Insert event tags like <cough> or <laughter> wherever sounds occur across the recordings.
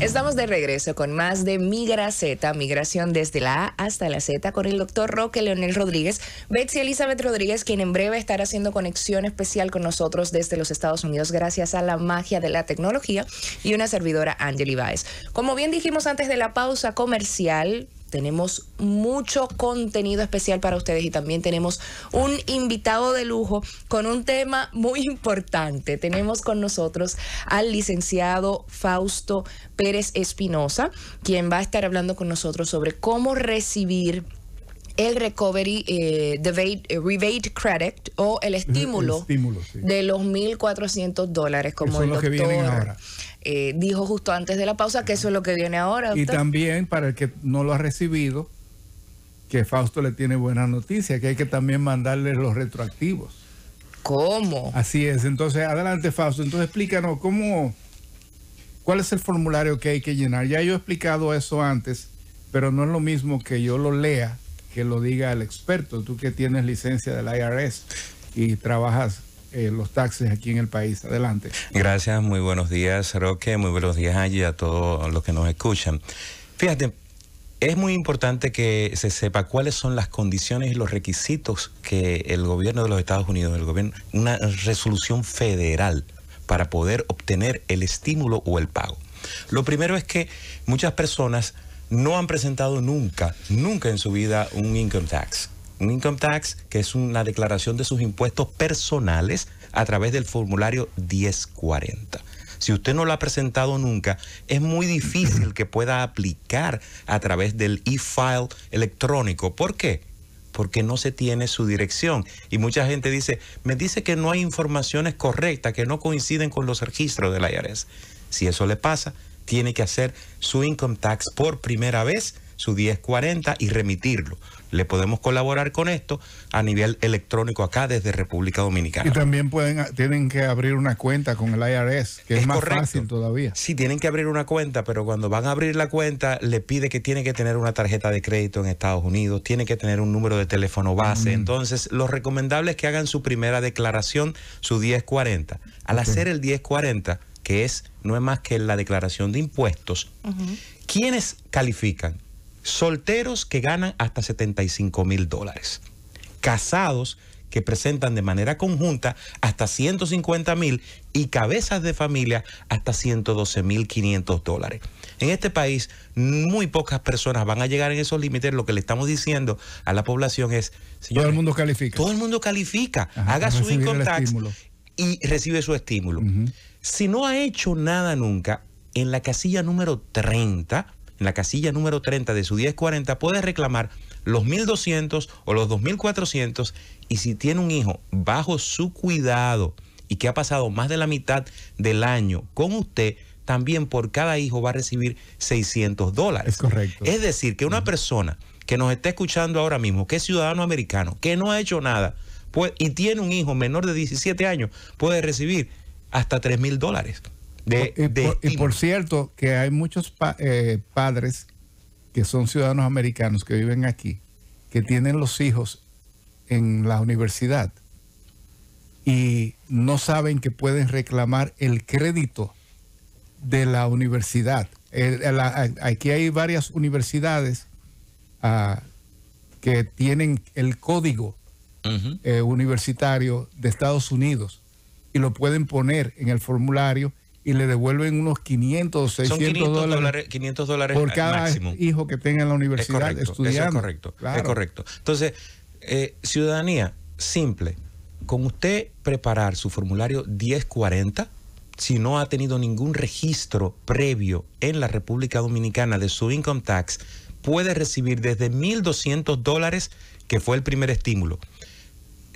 Estamos de regreso con más de Migra Z, migración desde la A hasta la Z, con el doctor Roque Leonel Rodríguez, Betsy Elizabeth Rodríguez, quien en breve estará haciendo conexión especial con nosotros desde los Estados Unidos gracias a la magia de la tecnología, y una servidora, Angeli Baez. Como bien dijimos antes de la pausa comercial, tenemos mucho contenido especial para ustedes y también tenemos un invitado de lujo con un tema muy importante. Tenemos con nosotros al licenciado Fausto Pérez Espinosa, quien va a estar hablando con nosotros sobre cómo recibir el Recovery eh, eh, Rebate Credit o el estímulo, de los 1.400 dólares, como el doctor eh, dijo justo antes de la pausa que eso es lo que viene ahora. Y también para el que no lo ha recibido, que Fausto le tiene buenas noticias, que hay que también mandarle los retroactivos. ¿Cómo? Así es, entonces adelante Fausto, entonces explícanos cómo, cuál es el formulario que hay que llenar. Ya yo he explicado eso antes, pero no es lo mismo que yo lo lea, que lo diga el experto, tú que tienes licencia del IRS y trabajas eh, los taxis aquí en el país. Adelante. Gracias, muy buenos días Roque, muy buenos días allí a todos los que nos escuchan. Fíjate, es muy importante que se sepa cuáles son las condiciones y los requisitos que el gobierno de los Estados Unidos, el gobierno, una resolución federal para poder obtener el estímulo o el pago. Lo primero es que muchas personas no han presentado nunca, nunca en su vida un income tax. Un Income Tax, que es una declaración de sus impuestos personales a través del formulario 1040. Si usted no lo ha presentado nunca, es muy difícil que pueda aplicar a través del e-file electrónico. ¿Por qué? Porque no se tiene su dirección. Y mucha gente dice, me dice que no hay informaciones correctas, que no coinciden con los registros de la IRS. E si eso le pasa, tiene que hacer su income tax por primera vez su 1040 y remitirlo. Le podemos colaborar con esto a nivel electrónico acá desde República Dominicana. Y también pueden, ah, tienen que abrir una cuenta con el IRS, que es, más fácil todavía. Sí, tienen que abrir una cuenta, pero cuando van a abrir la cuenta, le pide que tiene que tener una tarjeta de crédito en Estados Unidos, tiene que tener un número de teléfono base. Entonces, lo recomendable es que hagan su primera declaración, su 1040. Al hacer el 1040, que es no es más que la declaración de impuestos, ¿quiénes califican? solteros que ganan hasta 75 mil dólares, casados que presentan de manera conjunta hasta 150 mil y cabezas de familia hasta 112 mil 500 dólares. En este país, muy pocas personas van a llegar en esos límites. Lo que le estamos diciendo a la población es: todo el mundo califica. Todo el mundo califica. haga su income tax y recibe su estímulo. Si no ha hecho nada nunca, en la casilla número 30, en la casilla número 30 de su 1040, puede reclamar los 1.200 o los 2.400 y si tiene un hijo bajo su cuidado y que ha pasado más de la mitad del año con usted, también por cada hijo va a recibir 600 dólares. Es correcto. Es decir, que una persona que nos está escuchando ahora mismo, que es ciudadano americano, que no ha hecho nada pues, y tiene un hijo menor de 17 años, puede recibir hasta $3,000 mil dólares y, por, cierto, que hay muchos eh, padres que son ciudadanos americanos que viven aquí, que tienen los hijos en la universidad y no saben que pueden reclamar el crédito de la universidad. aquí hay varias universidades ah, que tienen el código eh, universitario de Estados Unidos y lo pueden poner en el formulario y le devuelven unos 500 o 600 500 dólares, 500 dólares por cada hijo que tenga en la universidad correcto, estudiando. es correcto, es correcto. Entonces, eh, ciudadanía, simple. Con usted preparar su formulario 1040, si no ha tenido ningún registro previo en la República Dominicana de su income tax, puede recibir desde 1.200 dólares, que fue el primer estímulo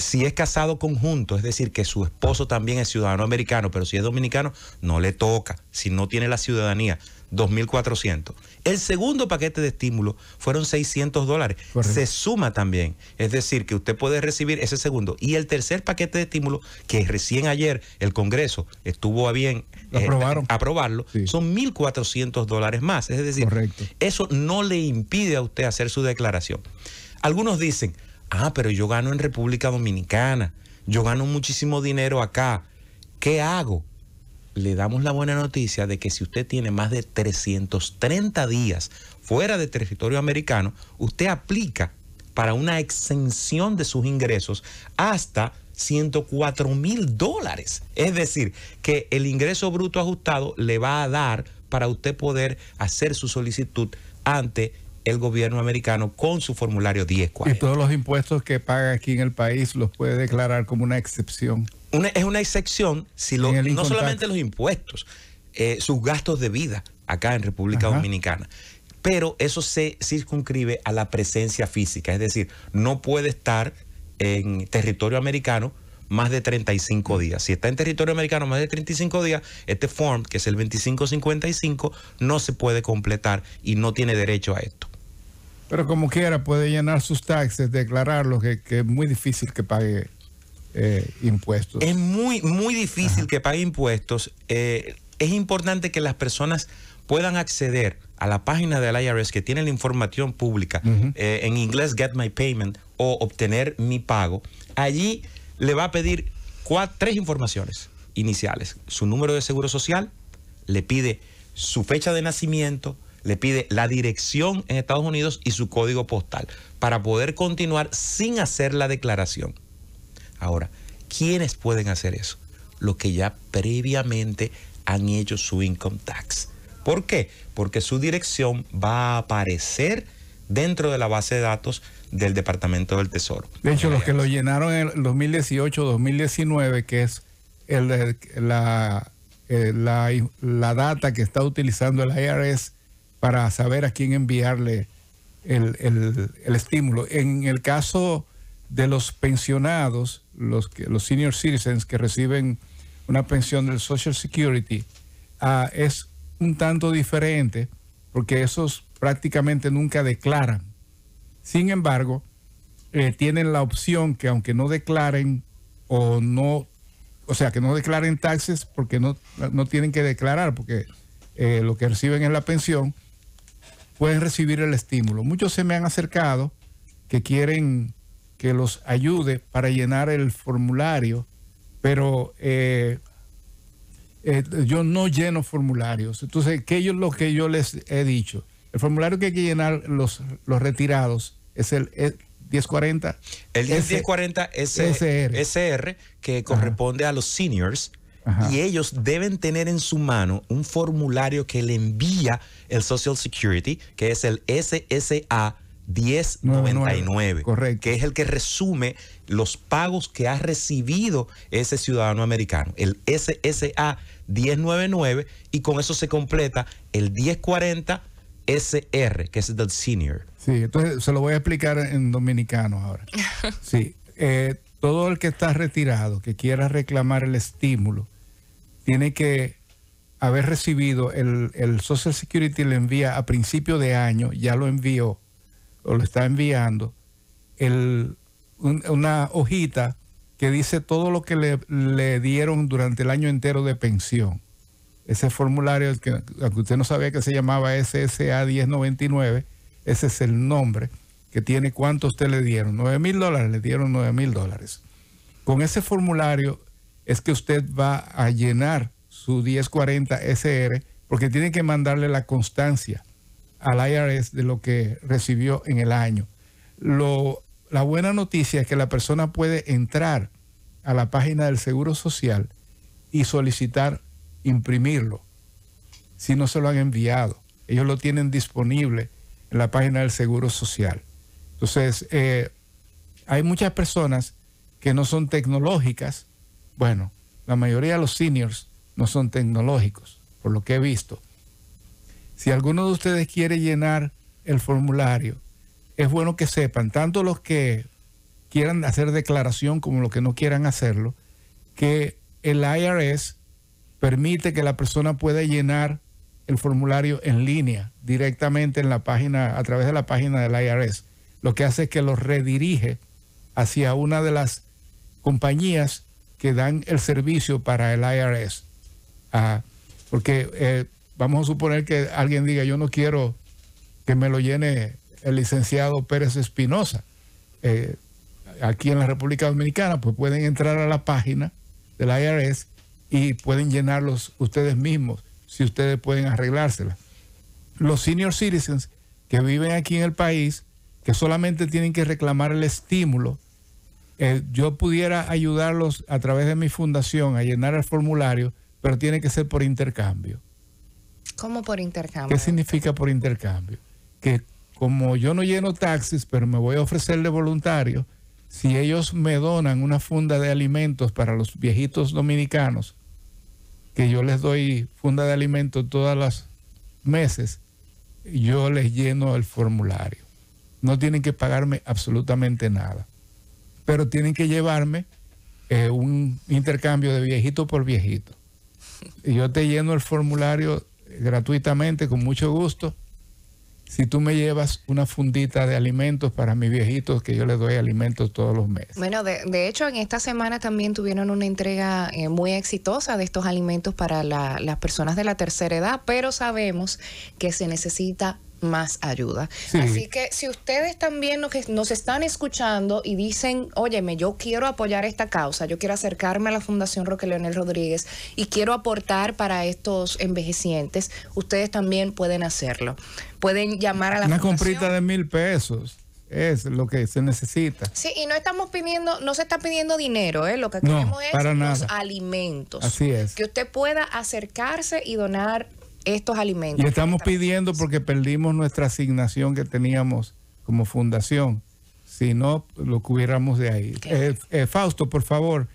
si es casado conjunto, es decir, que su esposo también es ciudadano americano, pero si es dominicano, no le toca, si no tiene la ciudadanía. 2.400. El segundo paquete de estímulo fueron 600 dólares. Se suma también. Es decir, que usted puede recibir ese segundo. Y el tercer paquete de estímulo, que recién ayer el Congreso estuvo a bien eh, aprobarlo, son 1.400 dólares más. Es decir, eso no le impide a usted hacer su declaración. Algunos dicen, ah, pero yo gano en República Dominicana, yo gano muchísimo dinero acá, ¿qué hago? Le damos la buena noticia de que si usted tiene más de 330 días fuera de territorio americano, usted aplica para una exención de sus ingresos hasta 104 mil dólares. Es decir, que el ingreso bruto ajustado le va a dar para usted poder hacer su solicitud ante el gobierno americano con su formulario 1040. Y todos los impuestos que paga aquí en el país los puede declarar como una excepción. es una excepción si no solamente los impuestos, eh, sus gastos de vida acá en República Dominicana. Pero eso se circunscribe a la presencia física, es decir, no puede estar en territorio americano más de 35 días. Si está en territorio americano más de 35 días, este form, que es el 2555, no se puede completar y no tiene derecho a esto. Pero como quiera, puede llenar sus taxes, declararlo, que, es muy difícil que pague eh, impuestos. Es muy, muy difícil que pague impuestos. Eh, es importante que las personas puedan acceder a la página del IRS que tiene la información pública, eh, en inglés Get My Payment o obtener mi pago, allí le va a pedir tres informaciones iniciales. Su número de seguro social, le pide su fecha de nacimiento, le pide la dirección en Estados Unidos y su código postal para poder continuar sin hacer la declaración. Ahora, ¿quiénes pueden hacer eso? Los que ya previamente han hecho su income tax. ¿Por qué? Porque su dirección va a aparecer dentro de la base de datos del Departamento del Tesoro. De hecho, los que lo llenaron en 2018-2019, que es el, la, eh, la, la, data que está utilizando el IRS para saber a quién enviarle el, estímulo. En el caso de los pensionados, los, los senior citizens que reciben una pensión del Social Security, ah, es un tanto diferente porque esos prácticamente nunca declaran. Sin embargo, eh, tienen la opción que aunque no declaren o no, o sea, que no declaren taxes porque no, no tienen que declarar porque eh, lo que reciben es la pensión, pueden recibir el estímulo. Muchos se me han acercado que quieren que los ayude para llenar el formulario, pero eh, eh, yo no lleno formularios. Entonces, ¿qué es lo que yo les he dicho? El formulario que hay que llenar los, los retirados es el, 1040. El 1040 SR, SR que corresponde a los seniors y ellos deben tener en su mano un formulario que le envía el Social Security, que es el SSA 1099, Correcto. que es el que resume los pagos que ha recibido ese ciudadano americano, el SSA 1099, y con eso se completa el 1040 SR, que es el senior. Sí, entonces se lo voy a explicar en dominicano ahora. <laughs> Sí, eh, todo el que está retirado, que quiera reclamar el estímulo, tiene que haber recibido el, Social Security, le envía a principio de año, ya lo envió o lo está enviando, una hojita que dice todo lo que le, dieron durante el año entero de pensión. Ese formulario, que, que usted no sabía que se llamaba SSA 1099, ese es el nombre que tiene cuánto usted le dieron, 9 mil dólares, le dieron 9 mil dólares. Con ese formulario es que usted va a llenar su 1040 SR porque tiene que mandarle la constancia al IRS de lo que recibió en el año. Lo, la buena noticia es que la persona puede entrar a la página del Seguro Social y solicitar imprimirlo si no se lo han enviado. Ellos lo tienen disponible en la página del Seguro Social. Entonces, eh, hay muchas personas que no son tecnológicas. Bueno, la mayoría de los seniors no son tecnológicos, por lo que he visto. Si alguno de ustedes quiere llenar el formulario, es bueno que sepan, tanto los que quieran hacer declaración como los que no quieran hacerlo, que el IRS permite que la persona pueda llenar el formulario en línea, directamente en la página, a través de la página del IRS lo que hace es que los redirige hacia una de las compañías que dan el servicio para el IRS. Porque eh, vamos a suponer que alguien diga, yo no quiero que me lo llene el licenciado Pérez Espinosa. Eh, aquí en la República Dominicana, pues pueden entrar a la página del IRS y pueden llenarlos ustedes mismos, si ustedes pueden arreglársela. Los senior citizens que viven aquí en el país, que solamente tienen que reclamar el estímulo. Eh, yo pudiera ayudarlos a través de mi fundación a llenar el formulario, pero tiene que ser por intercambio. ¿Cómo por intercambio? ¿Qué significa por intercambio? Que como yo no lleno taxis, pero me voy a ofrecer de voluntario, si ellos me donan una funda de alimentos para los viejitos dominicanos, que yo les doy funda de alimentos todas las meses, yo les lleno el formulario no tienen que pagarme absolutamente nada, pero tienen que llevarme eh, un intercambio de viejito por viejito. Y yo te lleno el formulario gratuitamente, con mucho gusto, si tú me llevas una fundita de alimentos para mis viejitos, que yo les doy alimentos todos los meses. Bueno, de, hecho, en esta semana también tuvieron una entrega eh, muy exitosa de estos alimentos para las personas de la tercera edad, pero sabemos que se necesita más ayuda. Así que si ustedes también nos, nos están escuchando y dicen, óyeme, yo quiero apoyar esta causa, yo quiero acercarme a la Fundación Roque Leonel Rodríguez y quiero aportar para estos envejecientes, ustedes también pueden hacerlo. Pueden llamar a la Una comprita de mil pesos es lo que se necesita. Sí, y no estamos pidiendo, no se está pidiendo dinero, ¿eh? lo que queremos es para los alimentos. Así es. Que usted pueda acercarse y donar estos alimentos. Y estamos pidiendo porque perdimos nuestra asignación que teníamos como fundación. Si no, lo cubriéramos de ahí. Eh, eh, Fausto, por favor,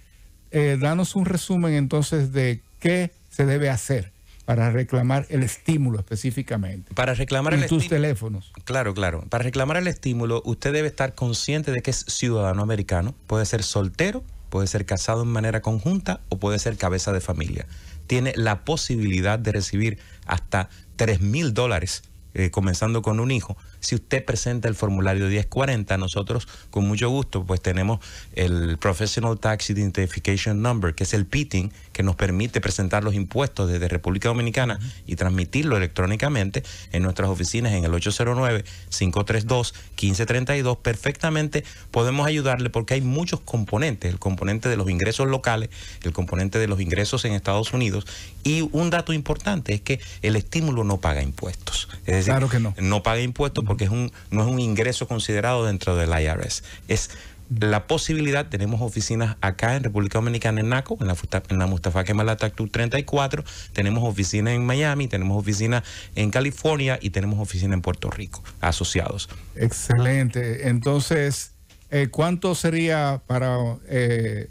eh, danos un resumen entonces de qué se debe hacer para reclamar el estímulo específicamente. Para reclamar en tus teléfonos. Claro, claro. Para reclamar el estímulo, usted debe estar consciente de que es ciudadano americano. Puede ser soltero, puede ser casado en manera conjunta o puede ser cabeza de familia. Tiene la posibilidad de recibir hasta 3 mil dólares, eh, comenzando con un hijo, si usted presenta el formulario 1040, nosotros con mucho gusto pues tenemos el Professional Tax Identification Number, que es el PITIN, que nos permite presentar los impuestos desde República Dominicana y transmitirlo electrónicamente en nuestras oficinas en el 809-532-1532. Perfectamente podemos ayudarle porque hay muchos componentes, el componente de los ingresos locales, el componente de los ingresos en Estados Unidos y un dato importante es que el estímulo no paga impuestos. Es decir, claro que no. No paga impuestos porque es un, no es un ingreso considerado dentro del IRS. Es la posibilidad, tenemos oficinas acá en República Dominicana, en NACO, en la, en la Mustafa Kemal Atatürk 34, tenemos oficinas en Miami, tenemos oficinas en California y tenemos oficinas en Puerto Rico, asociados. Excelente. Entonces, eh, ¿cuánto sería para eh,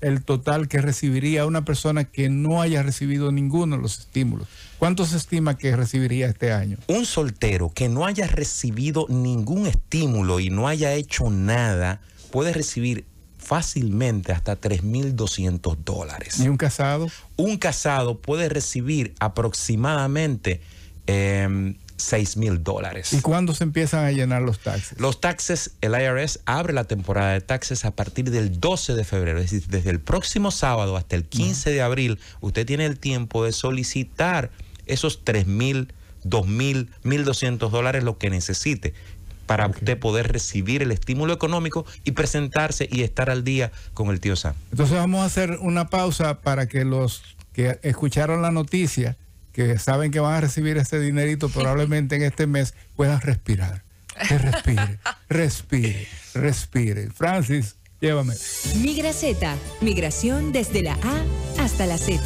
el, total que recibiría una persona que no haya recibido ninguno de los estímulos. ¿Cuánto se estima que recibiría este año? Un soltero que no haya recibido ningún estímulo y no haya hecho nada puede recibir fácilmente hasta 3.200 dólares. ¿Y un casado? Un casado puede recibir aproximadamente... Em, 6 mil dólares. ¿Y cuándo se empiezan a llenar los taxes? Los taxes, el IRS abre la temporada de taxes a partir del 12 de febrero, es decir, desde el próximo sábado hasta el 15 de abril, usted tiene el tiempo de solicitar esos 3 mil, 2 mil, 1.200 dólares, lo que necesite para usted poder recibir el estímulo económico y presentarse y estar al día con el tío Sam. Entonces vamos a hacer una pausa para que los que escucharon la noticia que saben que van a recibir ese dinerito probablemente en este mes, puedan respirar. Que respire, <laughs> respire, respire. Francis, llévame. Migra Z, migración desde la A hasta la Z.